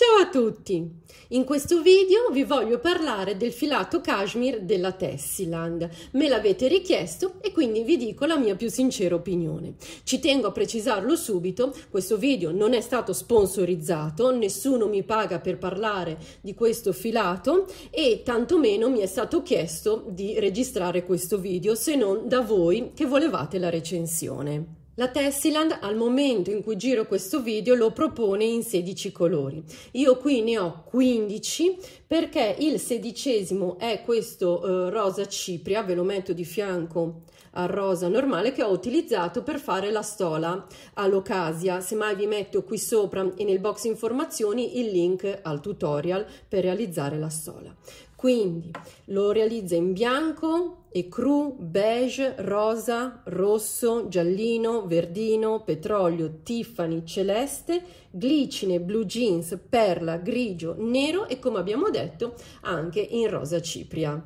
Ciao a tutti! In questo video vi voglio parlare del filato cashmere della Tessiland. Me l'avete richiesto e quindi vi dico la mia più sincera opinione. Ci tengo a precisarlo subito, questo video non è stato sponsorizzato, nessuno mi paga per parlare di questo filato e tantomeno mi è stato chiesto di registrare questo video se non da voi che volevate la recensione. La Tessiland al momento in cui giro questo video lo propone in 16 colori. Io qui ne ho 15 perché il sedicesimo è questo eh, rosa cipria, ve lo metto di fianco al rosa normale che ho utilizzato per fare la stola all'ocasia. Semmai vi metto qui sopra e nel box informazioni il link al tutorial per realizzare la stola. Quindi lo realizza in bianco, e cru, beige, rosa, rosso, giallino, verdino, petrolio, tiffani, celeste, glicine, blue jeans, perla, grigio, nero e come abbiamo detto anche in rosa cipria.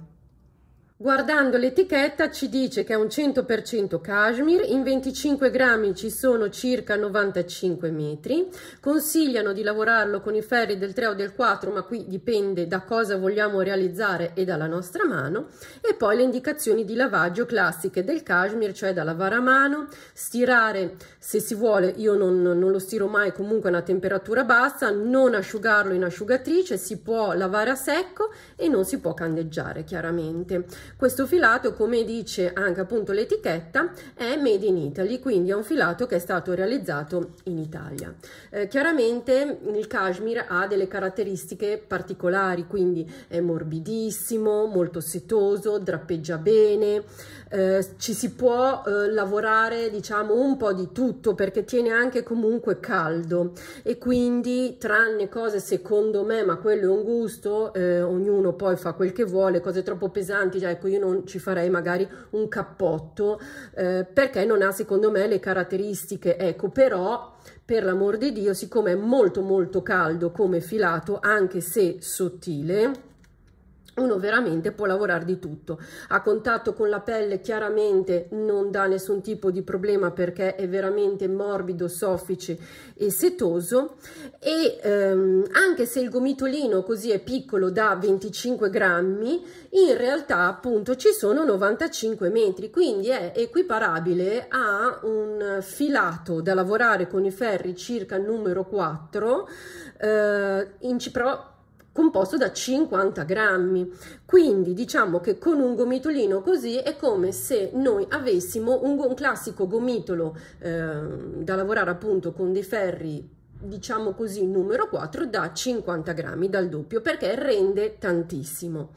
Guardando l'etichetta ci dice che è un 100% cashmere, in 25 grammi ci sono circa 95 metri, consigliano di lavorarlo con i ferri del 3 o del 4 ma qui dipende da cosa vogliamo realizzare e dalla nostra mano e poi le indicazioni di lavaggio classiche del cashmere, cioè da lavare a mano, stirare se si vuole, io non, non lo stiro mai comunque a una temperatura bassa, non asciugarlo in asciugatrice, si può lavare a secco e non si può candeggiare chiaramente questo filato, come dice anche appunto l'etichetta, è made in Italy, quindi è un filato che è stato realizzato in Italia. Eh, chiaramente il cashmere ha delle caratteristiche particolari, quindi è morbidissimo, molto setoso, drappeggia bene, eh, ci si può eh, lavorare diciamo un po' di tutto perché tiene anche comunque caldo e quindi tranne cose secondo me, ma quello è un gusto, eh, ognuno poi fa quel che vuole, cose troppo pesanti, cioè ecco io non ci farei magari un cappotto eh, perché non ha secondo me le caratteristiche, ecco però per l'amor di Dio siccome è molto molto caldo come filato anche se sottile uno veramente può lavorare di tutto. A contatto con la pelle chiaramente non dà nessun tipo di problema perché è veramente morbido, soffice e setoso e ehm, anche se il gomitolino così è piccolo da 25 grammi, in realtà appunto ci sono 95 metri, quindi è equiparabile a un filato da lavorare con i ferri circa numero 4, eh, in, però composto da 50 grammi. Quindi diciamo che con un gomitolino così è come se noi avessimo un, un classico gomitolo eh, da lavorare appunto con dei ferri diciamo così numero 4 da 50 grammi dal doppio perché rende tantissimo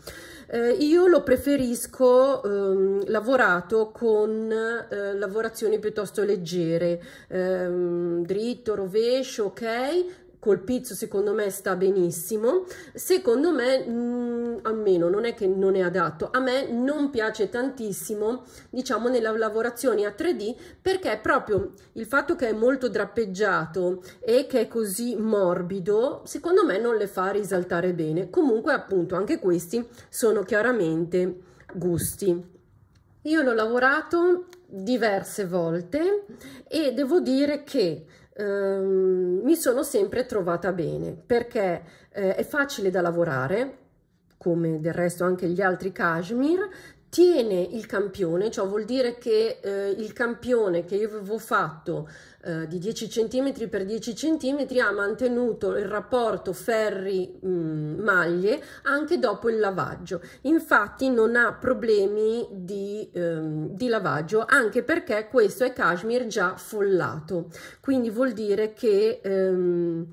eh, io lo preferisco ehm, lavorato con eh, lavorazioni piuttosto leggere ehm, dritto rovescio ok col pizzo secondo me sta benissimo secondo me mh, mm, almeno non è che non è adatto a me non piace tantissimo diciamo nella lavorazione a 3d perché proprio il fatto che è molto drappeggiato e che è così morbido secondo me non le fa risaltare bene comunque appunto anche questi sono chiaramente gusti io l'ho lavorato diverse volte e devo dire che ehm, mi sono sempre trovata bene perché eh, è facile da lavorare, come del resto anche gli altri cashmere, tiene il campione, ciò vuol dire che eh, il campione che io avevo fatto eh, di 10 cm per 10 cm ha mantenuto il rapporto ferri-maglie mm, anche dopo il lavaggio. Infatti non ha problemi di, ehm, di lavaggio anche perché questo è cashmere già follato, quindi vuol dire che ehm,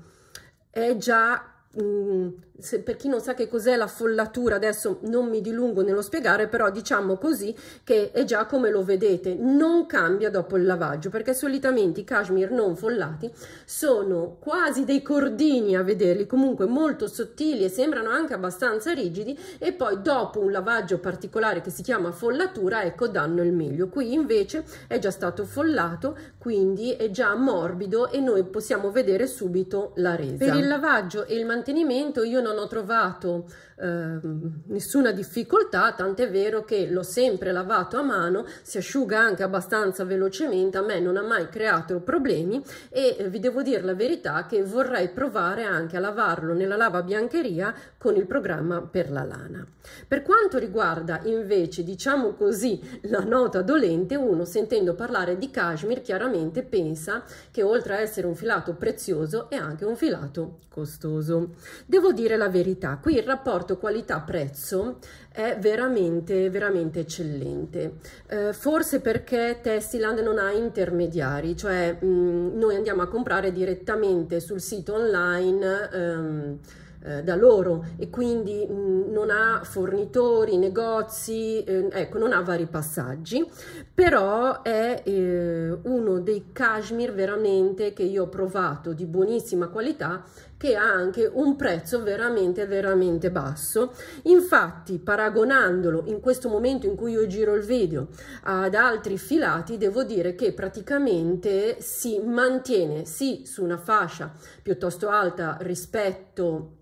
è già... Mh, mm, se, per chi non sa che cos'è la follatura, adesso non mi dilungo nello spiegare, però diciamo così che è già come lo vedete, non cambia dopo il lavaggio, perché solitamente i cashmere non follati sono quasi dei cordini a vederli, comunque molto sottili e sembrano anche abbastanza rigidi e poi dopo un lavaggio particolare che si chiama follatura, ecco danno il meglio. Qui invece è già stato follato, quindi è già morbido e noi possiamo vedere subito la resa. Per il lavaggio e il mantenimento io non ho trovato eh, nessuna difficoltà, tant'è vero che l'ho sempre lavato a mano, si asciuga anche abbastanza velocemente, a me non ha mai creato problemi e eh, vi devo dire la verità che vorrei provare anche a lavarlo nella lava biancheria con il programma per la lana. Per quanto riguarda invece, diciamo così, la nota dolente, uno sentendo parlare di cashmere chiaramente pensa che oltre a essere un filato prezioso è anche un filato costoso. Devo dire dire la verità. Qui il rapporto qualità-prezzo è veramente, veramente eccellente. Eh, forse perché Testiland non ha intermediari, cioè mh, mm, noi andiamo a comprare direttamente sul sito online. Ehm, eh, da loro e quindi mh, mm, non ha fornitori, negozi, eh, ecco, non ha vari passaggi, però è eh, uno dei cashmere veramente che io ho provato di buonissima qualità che ha anche un prezzo veramente veramente basso infatti paragonandolo in questo momento in cui io giro il video ad altri filati devo dire che praticamente si mantiene sì su una fascia piuttosto alta rispetto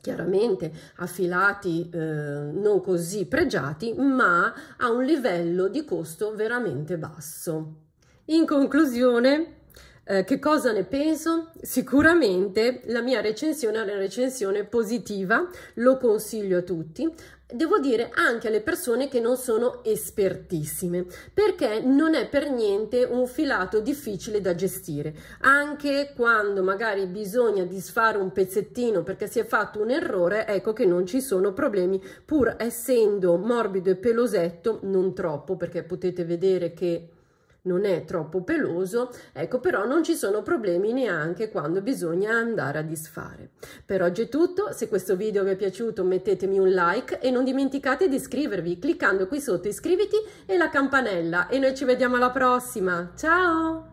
chiaramente affilati eh, non così pregiati, ma a un livello di costo veramente basso. In conclusione, eh, che cosa ne penso? Sicuramente la mia recensione è una recensione positiva, lo consiglio a tutti, devo dire anche alle persone che non sono espertissime perché non è per niente un filato difficile da gestire anche quando magari bisogna disfare un pezzettino perché si è fatto un errore ecco che non ci sono problemi pur essendo morbido e pelosetto non troppo perché potete vedere che non è troppo peloso, ecco però non ci sono problemi neanche quando bisogna andare a disfare. Per oggi è tutto, se questo video vi è piaciuto mettetemi un like e non dimenticate di iscrivervi cliccando qui sotto iscriviti e la campanella e noi ci vediamo alla prossima, ciao!